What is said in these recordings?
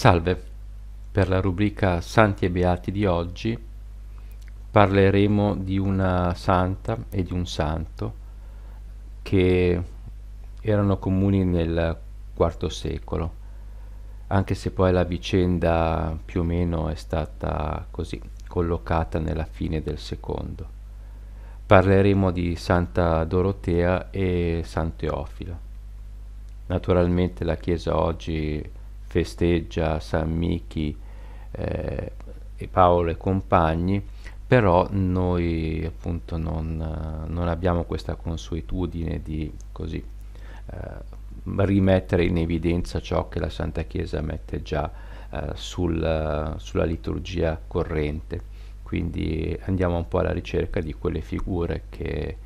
Salve, per la rubrica Santi e Beati di oggi parleremo di una santa e di un santo che erano comuni nel IV secolo, anche se poi la vicenda più o meno è stata così collocata nella fine del secondo. Parleremo di Santa Dorotea e San Teofilo. Naturalmente la Chiesa oggi festeggia San Michi eh, e Paolo e compagni, però noi appunto non, non abbiamo questa consuetudine di così eh, rimettere in evidenza ciò che la Santa Chiesa mette già eh, sul, sulla liturgia corrente. Quindi andiamo un po' alla ricerca di quelle figure che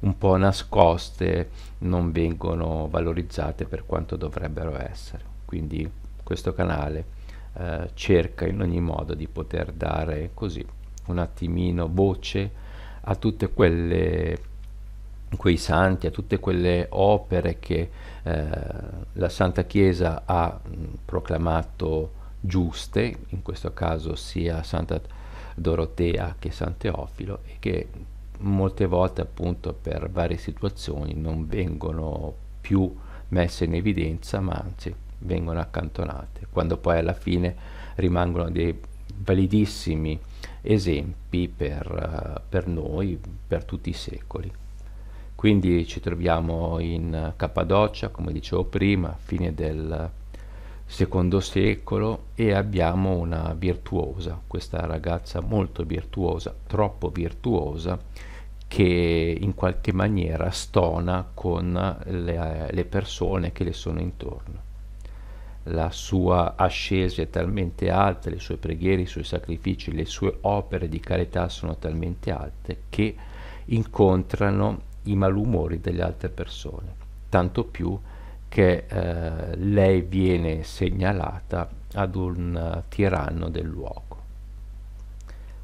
un po' nascoste non vengono valorizzate per quanto dovrebbero essere. Quindi questo canale eh, cerca in ogni modo di poter dare così un attimino voce a tutte quelle quei santi, a tutte quelle opere che eh, la Santa Chiesa ha mh, mm, proclamato giuste, in questo caso sia Santa Dorotea che San Teofilo, e che molte volte appunto per varie situazioni non vengono più messe in evidenza, ma anzi vengono accantonate, quando poi alla fine rimangono dei validissimi esempi per, eh, per noi per tutti i secoli. Quindi ci troviamo in Cappadocia, come dicevo prima, fine del secondo secolo e abbiamo una virtuosa, questa ragazza molto virtuosa, troppo virtuosa, che in qualche maniera stona con le, le persone che le sono intorno la sua ascesa è talmente alta, le sue preghiere, i suoi sacrifici, le sue opere di carità sono talmente alte che incontrano i malumori delle altre persone, tanto più che eh, lei viene segnalata ad un uh, tiranno del luogo.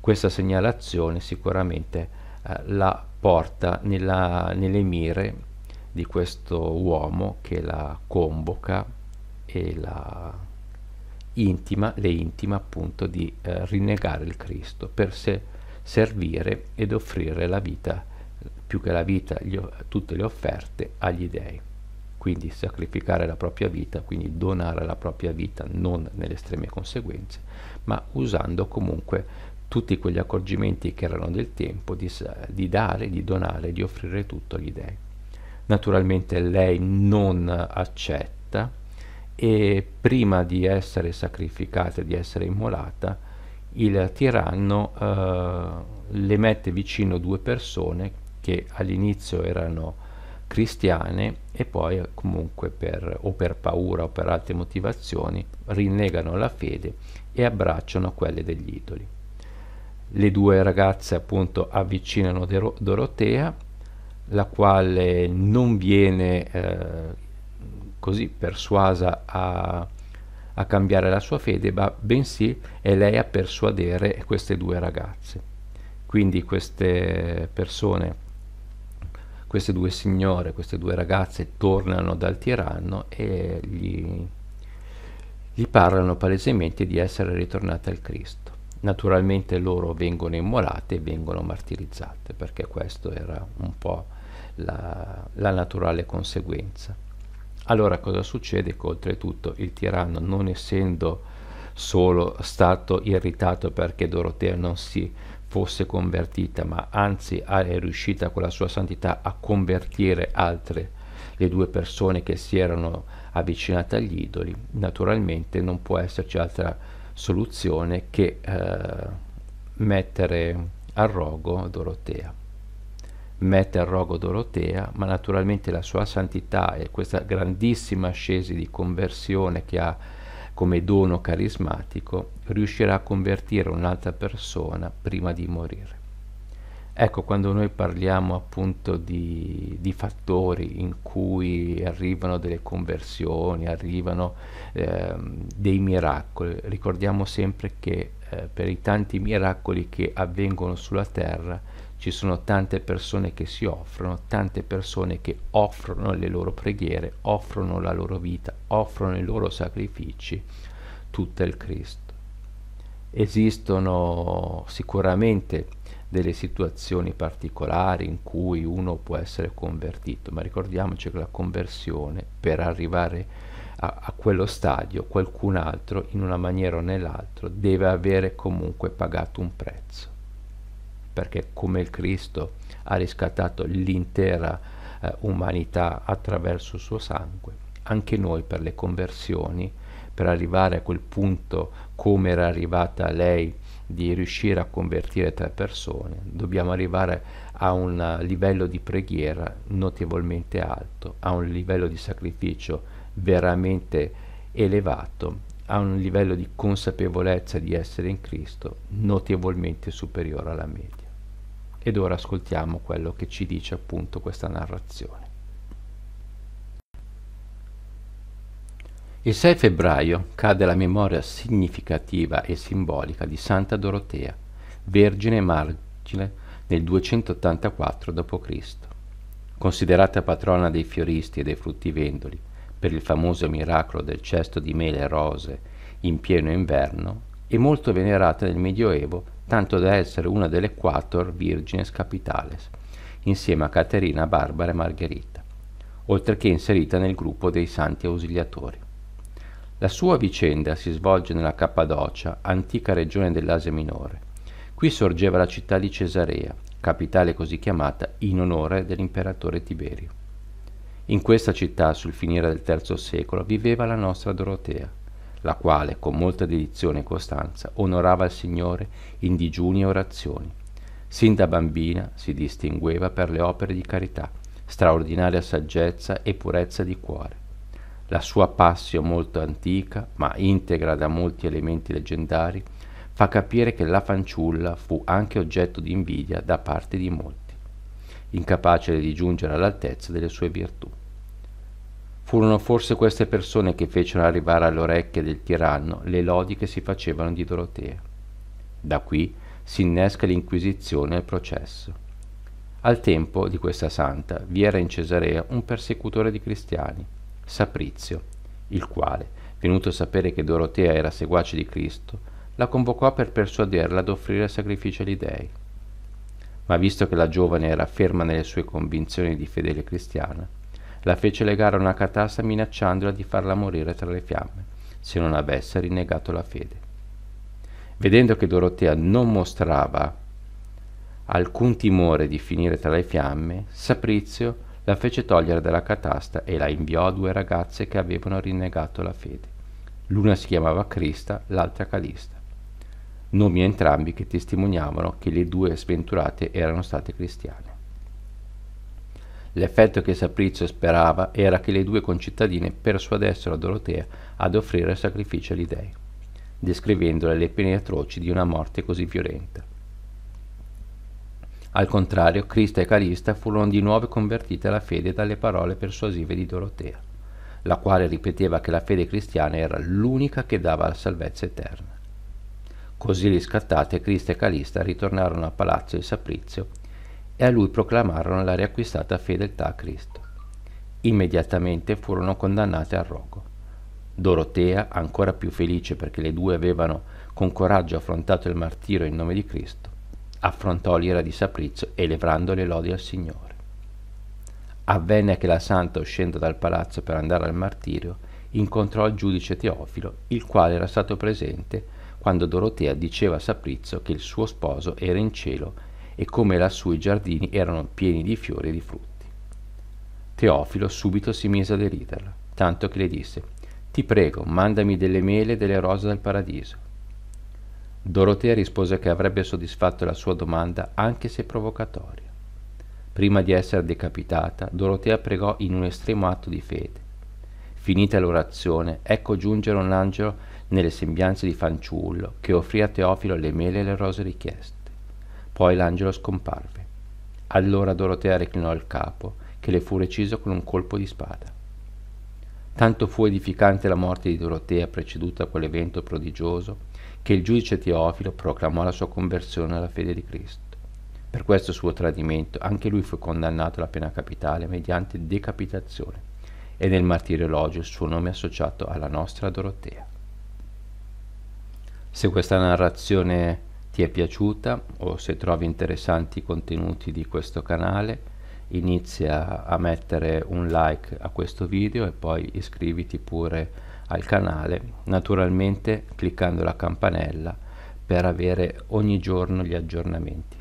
Questa segnalazione sicuramente eh, la porta nella, nelle mire di questo uomo che la convoca e la intima, le intima appunto di eh, rinnegare il Cristo per se servire ed offrire la vita, più che la vita, gli, tutte le offerte agli dei. Quindi sacrificare la propria vita, quindi donare la propria vita non nelle estreme conseguenze, ma usando comunque tutti quegli accorgimenti che erano del tempo di, di dare, di donare, di offrire tutto agli dei. Naturalmente lei non accetta e prima di essere sacrificata, di essere immolata, il tiranno eh, le mette vicino due persone che all'inizio erano cristiane e poi comunque per, o per paura o per altre motivazioni rinnegano la fede e abbracciano quelle degli idoli. Le due ragazze appunto avvicinano Dorotea, la quale non viene eh, così persuasa a, a cambiare la sua fede, ma bensì è lei a persuadere queste due ragazze. Quindi queste persone queste due signore, queste due ragazze tornano dal tiranno e gli, gli, parlano palesemente di essere ritornate al Cristo. Naturalmente loro vengono immolate e vengono martirizzate, perché questa era un po' la, la naturale conseguenza. Allora cosa succede? Che oltretutto il tiranno, non essendo solo stato irritato perché Dorotea non si fosse convertita, ma anzi ah, è riuscita con la sua santità a convertire altre le due persone che si erano avvicinate agli idoli, naturalmente non può esserci altra soluzione che eh, mettere a rogo Dorotea mette al rogo Dorotea, ma naturalmente la sua santità e questa grandissima ascesi di conversione che ha come dono carismatico riuscirà a convertire un'altra persona prima di morire. Ecco, quando noi parliamo appunto di, di fattori in cui arrivano delle conversioni, arrivano eh, dei miracoli, ricordiamo sempre che eh, per i tanti miracoli che avvengono sulla terra, ci sono tante persone che si offrono, tante persone che offrono le loro preghiere, offrono la loro vita, offrono i loro sacrifici, tutto il Cristo. Esistono sicuramente delle situazioni particolari in cui uno può essere convertito, ma ricordiamoci che la conversione per arrivare a, a quello stadio, qualcun altro in una maniera o nell'altra deve avere comunque pagato un prezzo perché come il Cristo ha riscattato l'intera eh, umanità attraverso il suo sangue, anche noi per le conversioni, per arrivare a quel punto come era arrivata lei di riuscire a convertire tre persone, dobbiamo arrivare a un livello di preghiera notevolmente alto, a un livello di sacrificio veramente elevato, a un livello di consapevolezza di essere in Cristo notevolmente superiore alla media. Ed ora ascoltiamo quello che ci dice appunto questa narrazione. Il 6 febbraio cade la memoria significativa e simbolica di Santa Dorotea, vergine e margine nel 284 d.C. Considerata patrona dei fioristi e dei fruttivendoli per il famoso miracolo del cesto di mele e rose in pieno inverno, e molto venerata nel Medioevo tanto da essere una delle quattro Virgines Capitales, insieme a Caterina, Barbara e Margherita, oltre che inserita nel gruppo dei Santi Ausiliatori. La sua vicenda si svolge nella Cappadocia, antica regione dell'Asia Minore. Qui sorgeva la città di Cesarea, capitale così chiamata in onore dell'imperatore Tiberio. In questa città, sul finire del III secolo, viveva la nostra Dorotea, la quale con molta dedizione e costanza onorava il Signore in digiuni e orazioni. Sin da bambina si distingueva per le opere di carità, straordinaria saggezza e purezza di cuore. La sua passio molto antica, ma integra da molti elementi leggendari, fa capire che la fanciulla fu anche oggetto di invidia da parte di molti, incapace di giungere all'altezza delle sue virtù. Furono forse queste persone che fecero arrivare alle orecchie del tiranno le lodi che si facevano di Dorotea. Da qui si innesca l'inquisizione e il processo. Al tempo di questa santa vi era in Cesarea un persecutore di cristiani, Saprizio, il quale, venuto a sapere che Dorotea era seguace di Cristo, la convocò per persuaderla ad offrire sacrificio agli dei. Ma visto che la giovane era ferma nelle sue convinzioni di fedele cristiana, la fece legare a una catasta minacciandola di farla morire tra le fiamme, se non avesse rinnegato la fede. Vedendo che Dorotea non mostrava alcun timore di finire tra le fiamme, Saprizio la fece togliere dalla catasta e la inviò a due ragazze che avevano rinnegato la fede. L'una si chiamava Crista, l'altra Calista. Nomi entrambi che testimoniavano che le due sventurate erano state cristiane. L'effetto che Saprizio sperava era che le due concittadine persuadessero Dorotea ad offrire sacrificio agli dei, descrivendole le pene atroci di una morte così violenta. Al contrario, Crista e Calista furono di nuovo convertite alla fede dalle parole persuasive di Dorotea, la quale ripeteva che la fede cristiana era l'unica che dava la salvezza eterna. Così riscattate, Crista e Calista ritornarono al palazzo di Saprizio e a lui proclamarono la riacquistata fedeltà a Cristo. Immediatamente furono condannate al rogo. Dorotea, ancora più felice perché le due avevano con coraggio affrontato il martirio in nome di Cristo, affrontò l'ira di Saprizio elevando le lodi al Signore. Avvenne che la santa, uscendo dal palazzo per andare al martirio, incontrò il giudice Teofilo, il quale era stato presente quando Dorotea diceva a Saprizio che il suo sposo era in cielo e come lassù i giardini erano pieni di fiori e di frutti. Teofilo subito si mise a deriderla, tanto che le disse Ti prego, mandami delle mele e delle rose dal paradiso. Dorotea rispose che avrebbe soddisfatto la sua domanda anche se provocatoria. Prima di essere decapitata, Dorotea pregò in un estremo atto di fede. Finita l'orazione, ecco giungere un angelo nelle sembianze di fanciullo che offrì a Teofilo le mele e le rose richieste. Poi l'angelo scomparve. Allora Dorotea reclinò il capo, che le fu reciso con un colpo di spada. Tanto fu edificante la morte di Dorotea preceduta da quell'evento prodigioso, che il giudice Teofilo proclamò la sua conversione alla fede di Cristo. Per questo suo tradimento anche lui fu condannato alla pena capitale mediante decapitazione e nel martirologio il suo nome associato alla nostra Dorotea. Se questa narrazione ti è piaciuta o se trovi interessanti i contenuti di questo canale inizia a mettere un like a questo video e poi iscriviti pure al canale naturalmente cliccando la campanella per avere ogni giorno gli aggiornamenti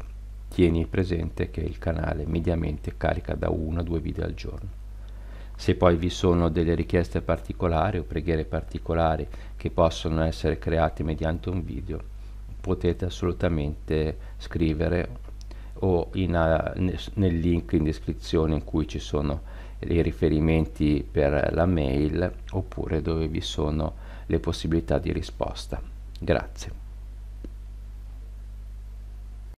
tieni presente che il canale mediamente carica da 1 a 2 video al giorno se poi vi sono delle richieste particolari o preghiere particolari che possono essere create mediante un video potete assolutamente scrivere o in, eh, nel link in descrizione in cui ci sono i riferimenti per la mail oppure dove vi sono le possibilità di risposta. Grazie.